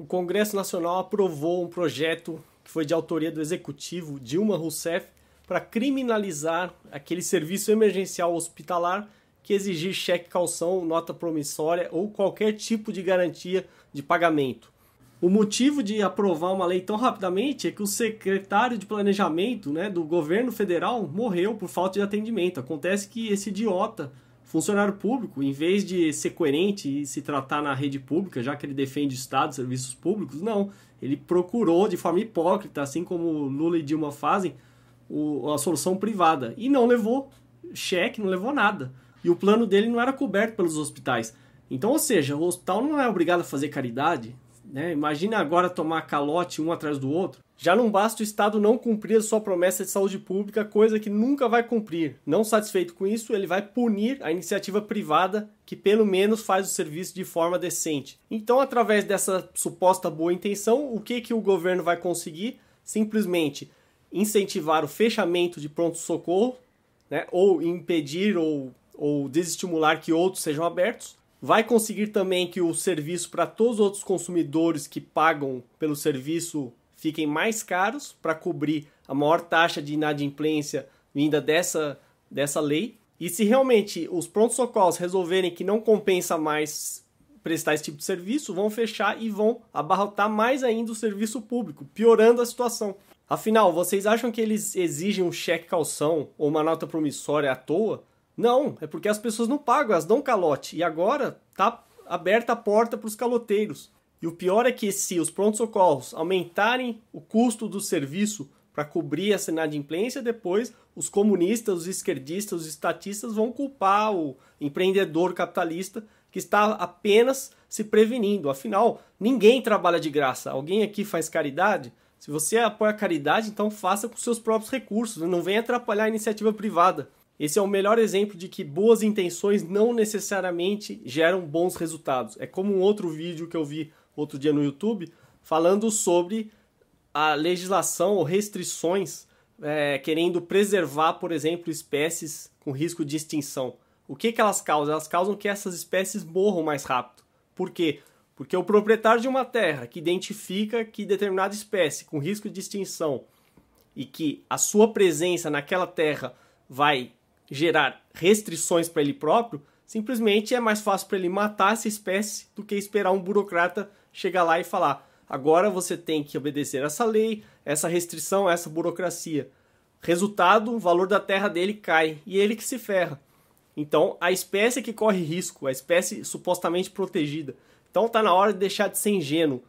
o Congresso Nacional aprovou um projeto que foi de autoria do executivo Dilma Rousseff para criminalizar aquele serviço emergencial hospitalar que exigir cheque calção, nota promissória ou qualquer tipo de garantia de pagamento. O motivo de aprovar uma lei tão rapidamente é que o secretário de planejamento né, do governo federal morreu por falta de atendimento. Acontece que esse idiota funcionário público, em vez de ser coerente e se tratar na rede pública, já que ele defende o Estado, serviços públicos, não. Ele procurou, de forma hipócrita, assim como Lula e Dilma fazem, o, a solução privada. E não levou cheque, não levou nada. E o plano dele não era coberto pelos hospitais. Então, ou seja, o hospital não é obrigado a fazer caridade. Né? Imagina agora tomar calote um atrás do outro. Já não basta o Estado não cumprir a sua promessa de saúde pública, coisa que nunca vai cumprir. Não satisfeito com isso, ele vai punir a iniciativa privada, que pelo menos faz o serviço de forma decente. Então, através dessa suposta boa intenção, o que, que o governo vai conseguir? Simplesmente incentivar o fechamento de pronto-socorro, né, ou impedir ou, ou desestimular que outros sejam abertos, vai conseguir também que o serviço para todos os outros consumidores que pagam pelo serviço fiquem mais caros para cobrir a maior taxa de inadimplência vinda dessa, dessa lei. E se realmente os prontos-socorros resolverem que não compensa mais prestar esse tipo de serviço, vão fechar e vão abarrotar mais ainda o serviço público, piorando a situação. Afinal, vocês acham que eles exigem um cheque calção ou uma nota promissória à toa? Não, é porque as pessoas não pagam, elas dão calote. E agora tá aberta a porta para os caloteiros. E o pior é que se os prontos-socorros aumentarem o custo do serviço para cobrir essa inadimplência, depois os comunistas, os esquerdistas, os estatistas vão culpar o empreendedor capitalista que está apenas se prevenindo. Afinal, ninguém trabalha de graça. Alguém aqui faz caridade? Se você apoia a caridade, então faça com seus próprios recursos, né? não venha atrapalhar a iniciativa privada. Esse é o melhor exemplo de que boas intenções não necessariamente geram bons resultados. É como um outro vídeo que eu vi outro dia no YouTube, falando sobre a legislação ou restrições é, querendo preservar, por exemplo, espécies com risco de extinção. O que, que elas causam? Elas causam que essas espécies morram mais rápido. Por quê? Porque o proprietário de uma terra que identifica que determinada espécie com risco de extinção e que a sua presença naquela terra vai gerar restrições para ele próprio, Simplesmente é mais fácil para ele matar essa espécie do que esperar um burocrata chegar lá e falar: agora você tem que obedecer essa lei, essa restrição, essa burocracia. Resultado, o valor da terra dele cai e é ele que se ferra. Então, a espécie que corre risco, a espécie supostamente protegida. Então, está na hora de deixar de ser ingênuo.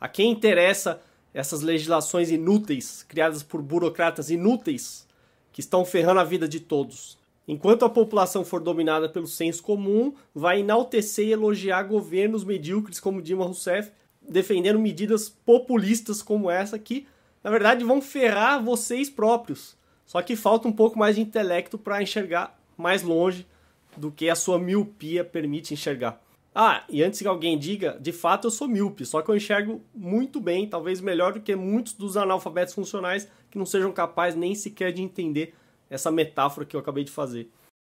A quem interessa essas legislações inúteis, criadas por burocratas inúteis, que estão ferrando a vida de todos? Enquanto a população for dominada pelo senso comum, vai enaltecer e elogiar governos medíocres como Dilma Rousseff, defendendo medidas populistas como essa que, na verdade, vão ferrar vocês próprios. Só que falta um pouco mais de intelecto para enxergar mais longe do que a sua miopia permite enxergar. Ah, e antes que alguém diga, de fato eu sou míope, só que eu enxergo muito bem, talvez melhor do que muitos dos analfabetos funcionais que não sejam capazes nem sequer de entender essa metáfora que eu acabei de fazer.